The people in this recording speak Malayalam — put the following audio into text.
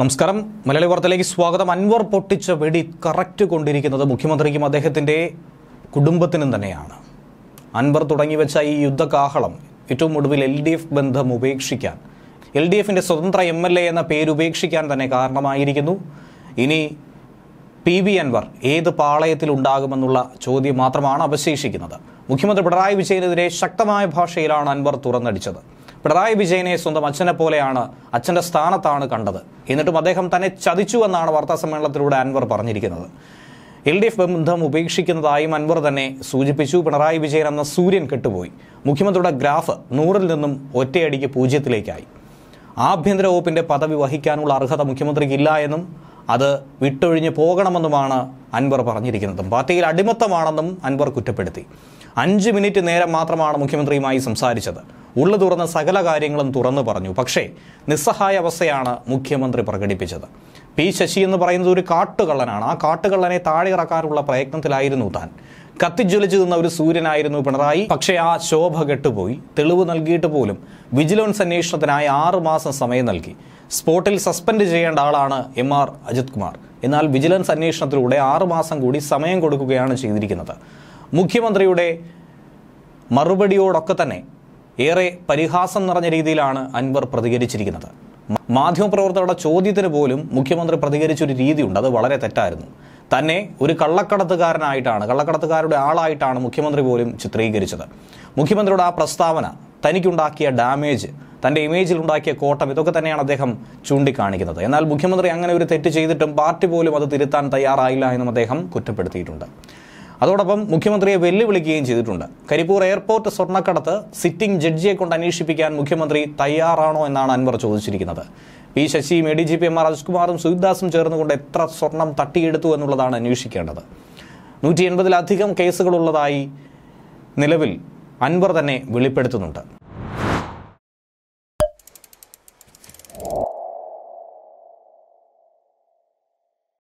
നമസ്കാരം മലയാളി വാർത്തയിലേക്ക് സ്വാഗതം അൻവർ പൊട്ടിച്ച വെടി കറക്റ്റ് കൊണ്ടിരിക്കുന്നത് മുഖ്യമന്ത്രിക്കും അദ്ദേഹത്തിൻ്റെ കുടുംബത്തിനും തന്നെയാണ് അൻവർ തുടങ്ങി വെച്ച ഈ യുദ്ധകാഹളം ഏറ്റവും ഒടുവിൽ എൽ ഡി എഫ് ബന്ധം ഉപേക്ഷിക്കാൻ എൽ ഡി എഫിൻ്റെ സ്വതന്ത്ര എം എൽ എ എന്ന പേര് ഉപേക്ഷിക്കാൻ തന്നെ കാരണമായിരിക്കുന്നു ഇനി പി വി അൻവർ ഏത് പാളയത്തിൽ ഉണ്ടാകുമെന്നുള്ള ചോദ്യം മാത്രമാണ് അവശേഷിക്കുന്നത് മുഖ്യമന്ത്രി പിണറായി വിജയനെതിരെ ശക്തമായ ഭാഷയിലാണ് അൻവർ തുറന്നടിച്ചത് പിണറായി വിജയനെ സ്വന്തം അച്ഛനെ പോലെയാണ് അച്ഛൻ്റെ സ്ഥാനത്താണ് കണ്ടത് എന്നിട്ടും അദ്ദേഹം തന്നെ ചതിച്ചു എന്നാണ് വാർത്താ സമ്മേളനത്തിലൂടെ അൻവർ പറഞ്ഞിരിക്കുന്നത് എൽ ഡി എഫ് ബന്ധം ഉപേക്ഷിക്കുന്നതായും അൻവർ തന്നെ സൂചിപ്പിച്ചു പിണറായി വിജയൻ എന്ന സൂര്യൻ കെട്ടുപോയി മുഖ്യമന്ത്രിയുടെ ഗ്രാഫ് നൂറിൽ നിന്നും ഒറ്റയടിക്ക് പൂജ്യത്തിലേക്കായി ആഭ്യന്തര വകുപ്പിന്റെ പദവി വഹിക്കാനുള്ള അർഹത മുഖ്യമന്ത്രിക്കില്ല എന്നും അത് വിട്ടൊഴിഞ്ഞ് പോകണമെന്നുമാണ് അൻവർ പറഞ്ഞിരിക്കുന്നതും പാർട്ടിയിൽ അടിമത്തമാണെന്നും അൻവർ കുറ്റപ്പെടുത്തി അഞ്ച് മിനിറ്റ് നേരം മാത്രമാണ് മുഖ്യമന്ത്രിയുമായി സംസാരിച്ചത് ഉള്ളു തുറന്ന സകല കാര്യങ്ങളും തുറന്നു പറഞ്ഞു പക്ഷേ നിസ്സഹായ അവസ്ഥയാണ് മുഖ്യമന്ത്രി പ്രകടിപ്പിച്ചത് പി ശശി എന്ന് പറയുന്നത് ഒരു കാട്ടുകള്ളനാണ് ആ കാട്ടുകള്ളനെ താഴെ ഇറക്കാനുള്ള പ്രയത്നത്തിലായിരുന്നു താൻ കത്തിജ്വലിച്ചു നിന്ന ഒരു സൂര്യനായിരുന്നു പിണറായി പക്ഷേ ആ ശോഭ കെട്ടുപോയി തെളിവ് നൽകിയിട്ട് പോലും വിജിലൻസ് അന്വേഷണത്തിനായി ആറുമാസം സമയം നൽകി സ്പോട്ടിൽ സസ്പെൻഡ് ചെയ്യേണ്ട ആളാണ് എം ആർ അജിത് കുമാർ എന്നാൽ വിജിലൻസ് അന്വേഷണത്തിലൂടെ ആറുമാസം കൂടി സമയം കൊടുക്കുകയാണ് ചെയ്തിരിക്കുന്നത് മുഖ്യമന്ത്രിയുടെ മറുപടിയോടൊക്കെ തന്നെ ഏറെ പരിഹാസം നിറഞ്ഞ രീതിയിലാണ് അൻവർ പ്രതികരിച്ചിരിക്കുന്നത് മാധ്യമപ്രവർത്തകരുടെ ചോദ്യത്തിന് പോലും മുഖ്യമന്ത്രി പ്രതികരിച്ചൊരു രീതിയുണ്ട് അത് വളരെ തെറ്റായിരുന്നു തന്നെ ഒരു കള്ളക്കടത്തുകാരനായിട്ടാണ് കള്ളക്കടത്തുകാരുടെ ആളായിട്ടാണ് മുഖ്യമന്ത്രി പോലും ചിത്രീകരിച്ചത് മുഖ്യമന്ത്രിയുടെ ആ പ്രസ്താവന തനിക്കുണ്ടാക്കിയ ഡാമേജ് തൻ്റെ ഇമേജിൽ ഉണ്ടാക്കിയ കോട്ടം ഇതൊക്കെ തന്നെയാണ് അദ്ദേഹം ചൂണ്ടിക്കാണിക്കുന്നത് എന്നാൽ മുഖ്യമന്ത്രി അങ്ങനെ ഒരു തെറ്റ് ചെയ്തിട്ടും പാർട്ടി പോലും അത് തിരുത്താൻ തയ്യാറായില്ല എന്നും അദ്ദേഹം കുറ്റപ്പെടുത്തിയിട്ടുണ്ട് അതോടൊപ്പം മുഖ്യമന്ത്രിയെ വെല്ലുവിളിക്കുകയും ചെയ്തിട്ടുണ്ട് കരിപ്പൂർ എയർപോർട്ട് സ്വർണ്ണക്കടത്ത് സിറ്റിംഗ് ജഡ്ജിയെ കൊണ്ട് അന്വേഷിപ്പിക്കാൻ മുഖ്യമന്ത്രി തയ്യാറാണോ എന്നാണ് അൻവർ ചോദിച്ചിരിക്കുന്നത് പി ശശിയും A D G P M R രാജ്കുമാറും സുഹിദാസും ചേർന്നുകൊണ്ട് എത്ര സ്വർണം തട്ടിയെടുത്തു എന്നുള്ളതാണ് അന്വേഷിക്കേണ്ടത് നൂറ്റി എൺപതിലധികം കേസുകളുള്ളതായി നിലവിൽ അൻവർ തന്നെ വെളിപ്പെടുത്തുന്നുണ്ട്